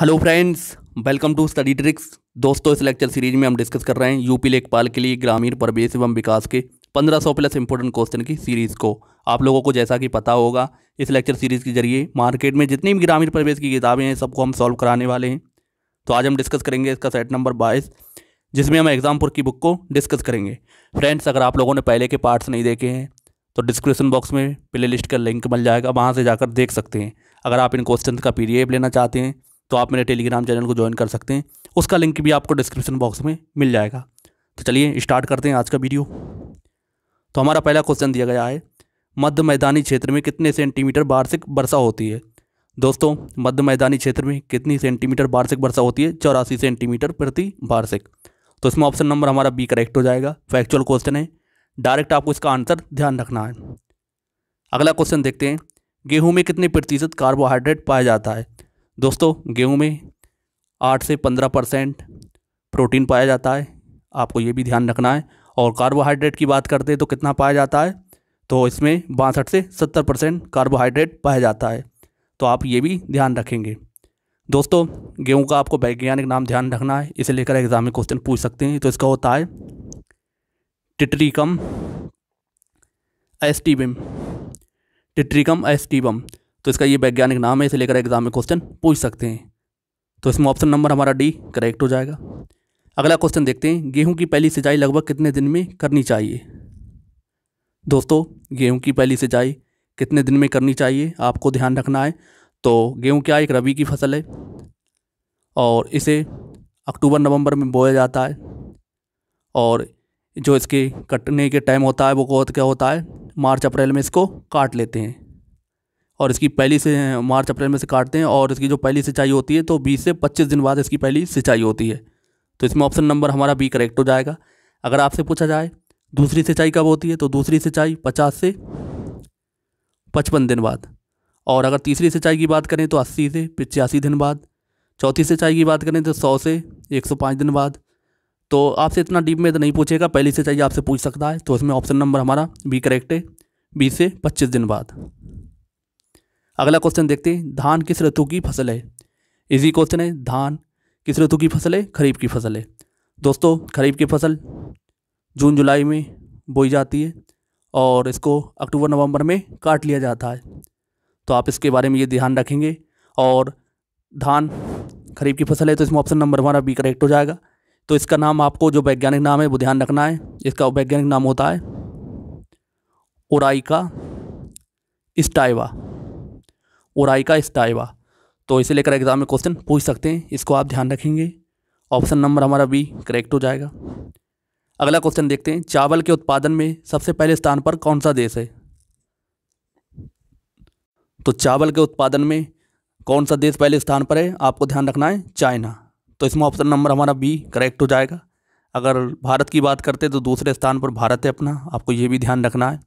hello friends welcome to study tricks दोस्तों इस lecture series में हम डिस्कस कर रहे हैं यूपी लेखपाल के लिए ग्रामीण प्रवेश एवं विकास के 1500 प्लस इंपोर्टेंट क्वेश्चन की सीरीज़ को आप लोगों को जैसा कि पता होगा इस लेक्चर सीरीज़ के जरिए मार्केट में जितनी भी ग्रामीण प्रवेश की किताबें हैं सबको हम सॉल्व कराने वाले हैं तो आज हम डिस्कस करेंगे इसका सेट नंबर बाईस जिसमें हम एग्जामपुर की बुक को डिस्कस करेंगे फ्रेंड्स अगर आप लोगों ने पहले के पार्ट्स नहीं देखे हैं तो डिस्क्रिप्शन बॉक्स में प्ले लिस्ट का लिंक मिल जाएगा वहाँ से जाकर देख सकते हैं अगर आप इन क्वेश्चन का पी लेना चाहते हैं तो आप मेरे टेलीग्राम चैनल को ज्वाइन कर सकते हैं उसका लिंक भी आपको डिस्क्रिप्शन बॉक्स में मिल जाएगा तो चलिए स्टार्ट करते हैं आज का वीडियो तो हमारा पहला क्वेश्चन दिया गया है मध्य मैदानी क्षेत्र में कितने सेंटीमीटर वार्षिक वर्षा होती है दोस्तों मध्य मैदानी क्षेत्र में कितनी सेंटीमीटर वार्षिक वर्षा होती है चौरासी सेंटीमीटर प्रति वार्षिक तो इसमें ऑप्शन नंबर हमारा बी करेक्ट हो जाएगा फैक्चुअल क्वेश्चन है डायरेक्ट आपको इसका आंसर ध्यान रखना है अगला क्वेश्चन देखते हैं गेहूं में कितने प्रतिशत कार्बोहाइड्रेट पाया जाता है दोस्तों गेहूं में आठ से पंद्रह परसेंट प्रोटीन पाया जाता है आपको ये भी ध्यान रखना है और कार्बोहाइड्रेट की बात करते हैं तो कितना पाया जाता है तो इसमें बासठ से सत्तर परसेंट कार्बोहाइड्रेट पाया जाता है तो आप ये भी ध्यान रखेंगे दोस्तों गेहूं का आपको वैज्ञानिक नाम ध्यान रखना है इसे लेकर एग्जाम में क्वेश्चन पूछ सकते हैं तो इसका होता है टिट्रिकम एस्टिबम टिट्रिकम एस्टिबम तो इसका ये वैज्ञानिक नाम है इसे लेकर एग्जाम में क्वेश्चन पूछ सकते हैं तो इसमें ऑप्शन नंबर हमारा डी करेक्ट हो जाएगा अगला क्वेश्चन देखते हैं गेहूं की पहली सिंचाई लगभग कितने दिन में करनी चाहिए दोस्तों गेहूं की पहली सिंचाई कितने दिन में करनी चाहिए आपको ध्यान रखना है तो गेहूं क्या एक रबी की फसल है और इसे अक्टूबर नवंबर में बोया जाता है और जो इसके कटने के टाइम होता है वो क्या होता है मार्च अप्रैल में इसको काट लेते हैं और इसकी पहली से मार्च अप्रैल में से काटते हैं और इसकी जो पहली सिंचाई होती है तो बीस से पच्चीस दिन बाद इसकी पहली सिंचाई होती है तो इसमें ऑप्शन नंबर हमारा बी करेक्ट हो जाएगा अगर आपसे पूछा जाए दूसरी सिंचाई कब होती है तो दूसरी सिंचाई पचास से पचपन दिन बाद और अगर तीसरी सिंचाई की बात करें तो अस्सी से पचासी दिन बाद चौथी सिंचाई की बात करें तो सौ से एक सौ पाँच दिन बाद तो आपसे इतना डीप में तो नहीं पूछेगा पहली सिंचाई आपसे पूछ सकता है तो इसमें ऑप्शन नंबर हमारा बी करेक्ट है बीस से पच्चीस दिन बाद अगला क्वेश्चन देखते हैं धान किस ऋतु की फसल है इजी क्वेश्चन है धान किस ऋतु की फसल है खरीफ की फसल है दोस्तों खरीफ की फसल जून जुलाई में बोई जाती है और इसको अक्टूबर नवंबर में काट लिया जाता है तो आप इसके बारे में ये ध्यान रखेंगे और धान खरीफ की फसल है तो इसमें ऑप्शन नंबर हमारा बी करेक्ट हो जाएगा तो इसका नाम आपको जो वैज्ञानिक नाम है वो ध्यान रखना है इसका वैज्ञानिक नाम होता है उराइका स्टाइवा ओराइका स्टाइवा तो इसे लेकर एग्ज़ाम में क्वेश्चन पूछ सकते हैं इसको आप ध्यान रखेंगे ऑप्शन नंबर हमारा बी करेक्ट हो जाएगा अगला क्वेश्चन देखते हैं चावल के उत्पादन में सबसे पहले स्थान पर कौन सा देश है तो चावल के उत्पादन में कौन सा देश पहले स्थान पर है आपको ध्यान रखना है चाइना तो इसमें ऑप्शन नंबर हमारा बी करेक्ट हो जाएगा अगर भारत की बात करते तो दूसरे स्थान पर भारत है अपना आपको ये भी ध्यान रखना है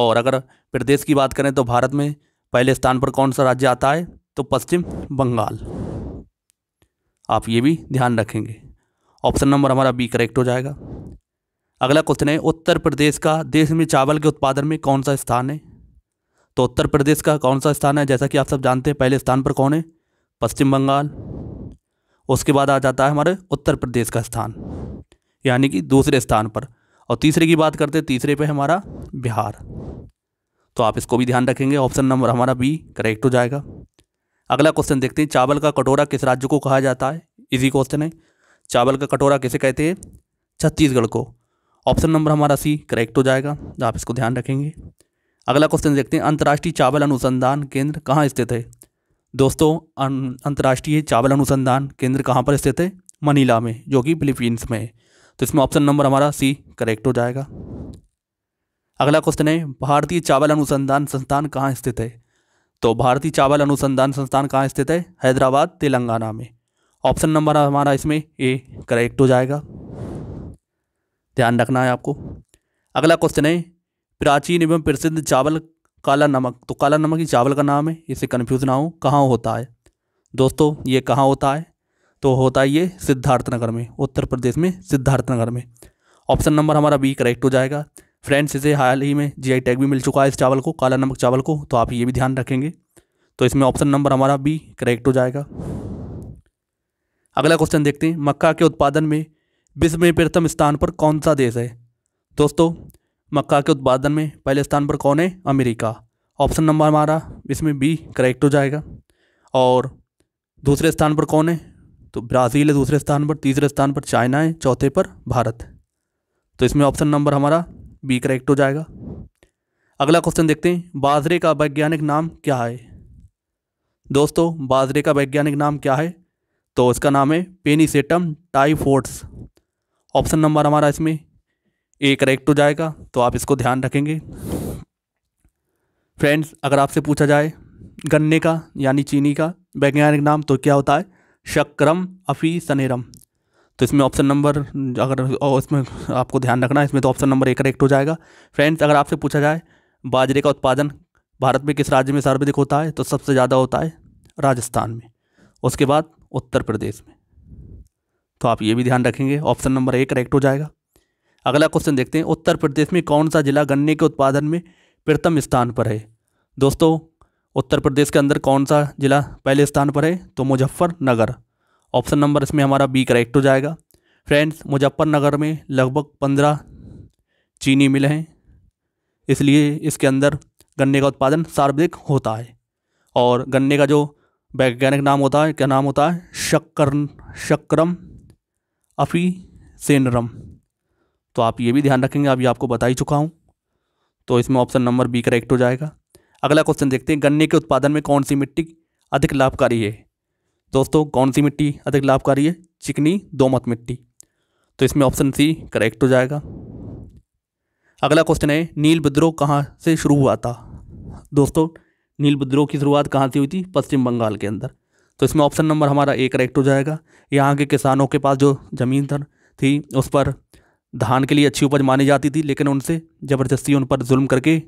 और अगर प्रदेश की बात करें तो भारत में पहले स्थान पर कौन सा राज्य आता है तो पश्चिम बंगाल आप ये भी ध्यान रखेंगे ऑप्शन नंबर हमारा बी करेक्ट हो जाएगा अगला क्वेश्चन है उत्तर प्रदेश का देश में चावल के उत्पादन में कौन सा स्थान है तो उत्तर प्रदेश का कौन सा स्थान है जैसा कि आप सब जानते हैं पहले स्थान पर कौन है पश्चिम बंगाल उसके बाद आ जाता है हमारे उत्तर प्रदेश का स्थान यानी कि दूसरे स्थान पर और तीसरे की बात करते हैं तीसरे पे हमारा बिहार तो आप इसको भी ध्यान रखेंगे ऑप्शन नंबर हमारा बी करेक्ट हो जाएगा अगला क्वेश्चन देखते हैं चावल का कटोरा किस राज्य को कहा जाता है इजी क्वेश्चन है चावल का कटोरा किसे कहते हैं छत्तीसगढ़ को ऑप्शन नंबर हमारा सी करेक्ट हो जाएगा तो आप इसको ध्यान रखेंगे अगला क्वेश्चन देखते हैं अंतर्राष्ट्रीय चावल अनुसंधान केंद्र कहाँ स्थित है दोस्तों अं, अंतर्राष्ट्रीय चावल अनुसंधान केंद्र कहाँ पर स्थित है मनीला में जो कि फिलीपींस में है तो इसमें ऑप्शन नंबर हमारा सी करेक्ट हो जाएगा अगला क्वेश्चन है भारतीय चावल अनुसंधान संस्थान कहाँ स्थित है तो भारतीय चावल अनुसंधान संस्थान कहाँ स्थित है हैदराबाद तेलंगाना में ऑप्शन नंबर हमारा इसमें ए करेक्ट हो जाएगा ध्यान रखना है आपको अगला क्वेश्चन है प्राचीन एवं प्रसिद्ध चावल काला नमक तो काला नमक ही चावल का नाम है इसे कन्फ्यूज़ ना हो कहाँ होता है दोस्तों ये कहाँ होता है तो होता है ये सिद्धार्थनगर में उत्तर प्रदेश में सिद्धार्थनगर में ऑप्शन नंबर हमारा बी करेक्ट हो जाएगा फ्रेंड्स इसे हाल ही में जी टैग भी मिल चुका है इस चावल को काला नमक चावल को तो आप ये भी ध्यान रखेंगे तो इसमें ऑप्शन नंबर हमारा बी करेक्ट हो जाएगा अगला क्वेश्चन देखते हैं मक्का के उत्पादन में विश्व में प्रथम स्थान पर कौन सा देश है दोस्तों मक्का के उत्पादन में पहले स्थान पर कौन है अमेरिका ऑप्शन नंबर हमारा इसमें बी करेक्ट हो जाएगा और दूसरे स्थान पर कौन है तो ब्राज़ील है दूसरे स्थान पर तीसरे स्थान पर चाइना है चौथे पर भारत तो इसमें ऑप्शन नंबर हमारा बी करेक्ट हो जाएगा अगला क्वेश्चन देखते हैं बाजरे का वैज्ञानिक नाम क्या है दोस्तों बाजरे का वैज्ञानिक नाम क्या है तो इसका नाम है पेनीसेटम टाइफोर्ट्स ऑप्शन नंबर हमारा इसमें ए करेक्ट हो जाएगा तो आप इसको ध्यान रखेंगे फ्रेंड्स अगर आपसे पूछा जाए गन्ने का यानी चीनी का वैज्ञानिक नाम तो क्या होता है शक्रम अफी सनेरम तो इसमें ऑप्शन नंबर अगर इसमें आपको ध्यान रखना है इसमें तो ऑप्शन नंबर एक करेक्ट हो जाएगा फ्रेंड्स अगर आपसे पूछा जाए बाजरे का उत्पादन भारत में किस राज्य में सर्वाधिक होता है तो सबसे ज़्यादा होता है राजस्थान में उसके बाद उत्तर प्रदेश में तो आप ये भी ध्यान रखेंगे ऑप्शन नंबर एक करेक्ट हो जाएगा अगला क्वेश्चन देखते हैं उत्तर प्रदेश में कौन सा जिला गन्ने के उत्पादन में प्रथम स्थान पर है दोस्तों उत्तर प्रदेश के अंदर कौन सा जिला पहले स्थान पर है तो मुजफ्फरनगर ऑप्शन नंबर इसमें हमारा बी करेक्ट हो जाएगा फ्रेंड्स मुजफ्फरनगर में लगभग पंद्रह चीनी मिल हैं इसलिए इसके अंदर गन्ने का उत्पादन सार्वजनिक होता है और गन्ने का जो वैज्ञानिक नाम होता है क्या नाम होता है शक्कर शक्रम अफी सेनरम तो आप ये भी ध्यान रखेंगे अभी आपको बता ही चुका हूँ तो इसमें ऑप्शन नंबर बी करेक्ट हो जाएगा अगला क्वेश्चन देखते हैं गन्ने के उत्पादन में कौन सी मिट्टी अधिक लाभकारी है दोस्तों कौन सी मिट्टी अधिक लाभकारी है चिकनी दोमत मिट्टी तो इसमें ऑप्शन सी करेक्ट हो जाएगा अगला क्वेश्चन है नील विद्रोह कहाँ से शुरू हुआ था दोस्तों नील विद्रोह की शुरुआत कहाँ से हुई थी पश्चिम बंगाल के अंदर तो इसमें ऑप्शन नंबर हमारा ए करेक्ट हो जाएगा यहाँ के किसानों के पास जो ज़मीन थी उस पर धान के लिए अच्छी उपज मानी जाती थी लेकिन उनसे ज़बरदस्ती उन पर जुल्म करके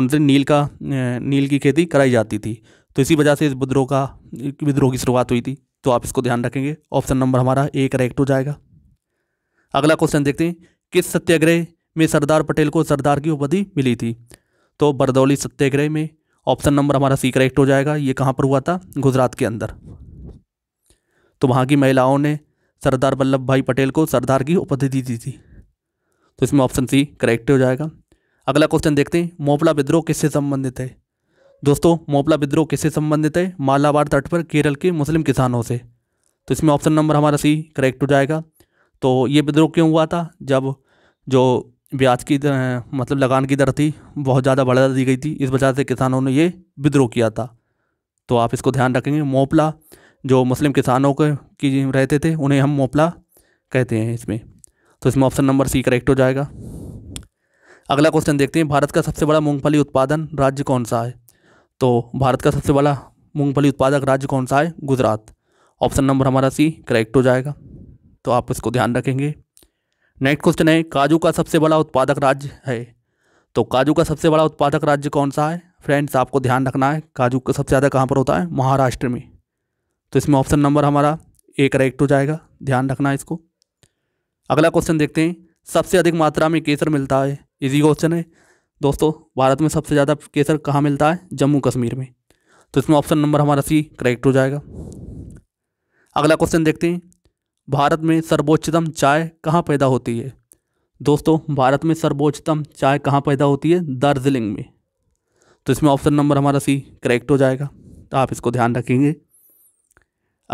उनसे नील का नील की खेती कराई जाती थी तो इसी वजह से इस विद्रोह का विद्रोह की शुरुआत हुई थी तो आप इसको ध्यान रखेंगे ऑप्शन नंबर हमारा ए करेक्ट हो जाएगा अगला क्वेश्चन देखते हैं किस सत्याग्रह में सरदार पटेल को सरदार की उपाधि मिली थी तो बरदौली सत्याग्रह में ऑप्शन नंबर हमारा सी करेक्ट हो जाएगा ये कहाँ पर हुआ था गुजरात के अंदर तो वहाँ की महिलाओं ने सरदार वल्लभ भाई पटेल को सरदार की उपाधि दी थी तो इसमें ऑप्शन सी करेक्ट हो जाएगा अगला क्वेश्चन देखते हैं मोपला विद्रोह किससे संबंधित है दोस्तों मोपला विद्रोह किससे संबंधित है मालाबार तट पर केरल के मुस्लिम किसानों से तो इसमें ऑप्शन नंबर हमारा सी करेक्ट हो जाएगा तो ये विद्रोह क्यों हुआ था जब जो ब्याज की दर, मतलब लगान की दर थी बहुत ज़्यादा बढ़ा दी गई थी इस वजह से किसानों ने ये विद्रोह किया था तो आप इसको ध्यान रखेंगे मोपला जो मुस्लिम किसानों के की रहते थे उन्हें हम मोपला कहते हैं इसमें तो इसमें ऑप्शन नंबर सी करेक्ट हो जाएगा अगला क्वेश्चन देखते हैं भारत का सबसे बड़ा मूंगफली उत्पादन राज्य कौन सा है तो भारत का सबसे बड़ा मूंगफली उत्पादक राज्य कौन सा है गुजरात ऑप्शन नंबर हमारा सी करेक्ट हो जाएगा तो आप इसको ध्यान रखेंगे नेक्स्ट क्वेश्चन है काजू का सबसे बड़ा उत्पादक राज्य है तो काजू का सबसे बड़ा उत्पादक राज्य कौन सा है फ्रेंड्स आपको ध्यान रखना है काजू का सबसे ज़्यादा कहाँ पर होता है महाराष्ट्र में तो इसमें ऑप्शन नंबर हमारा ए करेक्ट हो जाएगा ध्यान रखना है इसको अगला क्वेश्चन देखते हैं सबसे अधिक मात्रा में केसर मिलता है इजी क्वेश्चन है दोस्तों भारत में सबसे ज़्यादा केसर कहाँ मिलता है जम्मू कश्मीर में तो इसमें ऑप्शन नंबर हमारा सी करेक्ट हो जाएगा अगला क्वेश्चन देखते हैं भारत में सर्वोच्चतम चाय कहाँ पैदा होती है दोस्तों भारत में सर्वोच्चतम चाय कहाँ पैदा होती है दार्जिलिंग में तो इसमें ऑप्शन नंबर हमारा सी करेक्ट हो जाएगा तो आप इसको ध्यान रखेंगे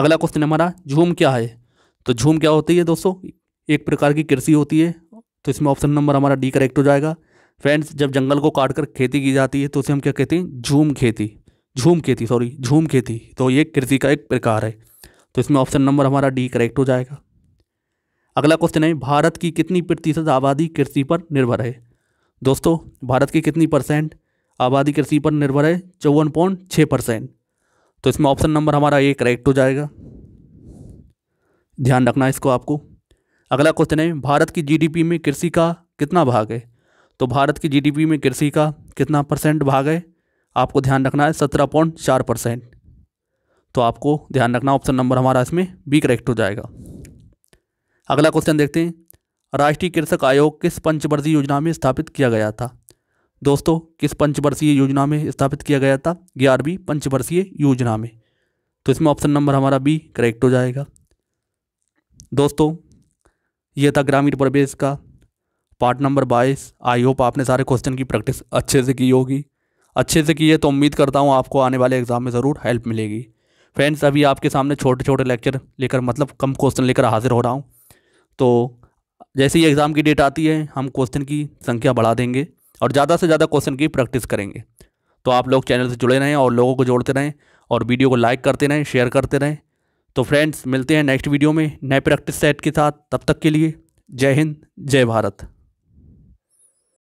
अगला क्वेश्चन हमारा झूम क्या है तो झूम क्या होती है दोस्तों एक प्रकार की कृषि होती है तो इसमें ऑप्शन नंबर हमारा डी करेक्ट हो जाएगा फ्रेंड्स जब जंगल को काट कर खेती की जाती है तो उसे हम क्या कहते हैं झूम खेती झूम खेती सॉरी झूम खेती तो ये कृषि का एक प्रकार है तो इसमें ऑप्शन नंबर हमारा डी करेक्ट हो जाएगा अगला क्वेश्चन है भारत की कितनी प्रतिशत आबादी कृषि पर निर्भर है दोस्तों भारत की कितनी परसेंट आबादी कृषि पर निर्भर है चौवन पॉइंट छः परसेंट तो इसमें ऑप्शन नंबर हमारा ए करेक्ट हो जाएगा ध्यान रखना इसको आपको अगला क्वेश्चन है भारत की जीडीपी में कृषि का कितना भाग है तो भारत की जीडीपी में कृषि का कितना परसेंट भाग है आपको ध्यान रखना है सत्रह पॉइंट चार परसेंट तो आपको ध्यान रखना ऑप्शन नंबर हमारा इसमें बी करेक्ट हो जाएगा अगला क्वेश्चन देखते हैं राष्ट्रीय कृषक आयोग किस पंचवर्षीय योजना में स्थापित किया गया था दोस्तों किस पंचवर्षीय योजना में स्थापित किया गया था ग्यारहवीं पंचवर्षीय योजना में तो इसमें ऑप्शन नंबर हमारा बी करेक्ट हो जाएगा दोस्तों यह था ग्रामीण प्रवेश का पार्ट नंबर बाईस आई होप आपने सारे क्वेश्चन की प्रैक्टिस अच्छे से की होगी अच्छे से की है तो उम्मीद करता हूँ आपको आने वाले एग्ज़ाम में ज़रूर हेल्प मिलेगी फ्रेंड्स अभी आपके सामने छोटे छोटे लेक्चर लेकर मतलब कम क्वेश्चन लेकर हाजिर हो रहा हूँ तो जैसे ही एग्ज़ाम की डेट आती है हम क्वेश्चन की संख्या बढ़ा देंगे और ज़्यादा से ज़्यादा क्वेश्चन की प्रैक्टिस करेंगे तो आप लोग चैनल से जुड़े रहें और लोगों को जोड़ते रहें और वीडियो को लाइक करते रहें शेयर करते रहें तो फ्रेंड्स मिलते हैं नेक्स्ट वीडियो में नए प्रैक्टिस सेट के साथ तब तक के लिए जय हिंद जय भारत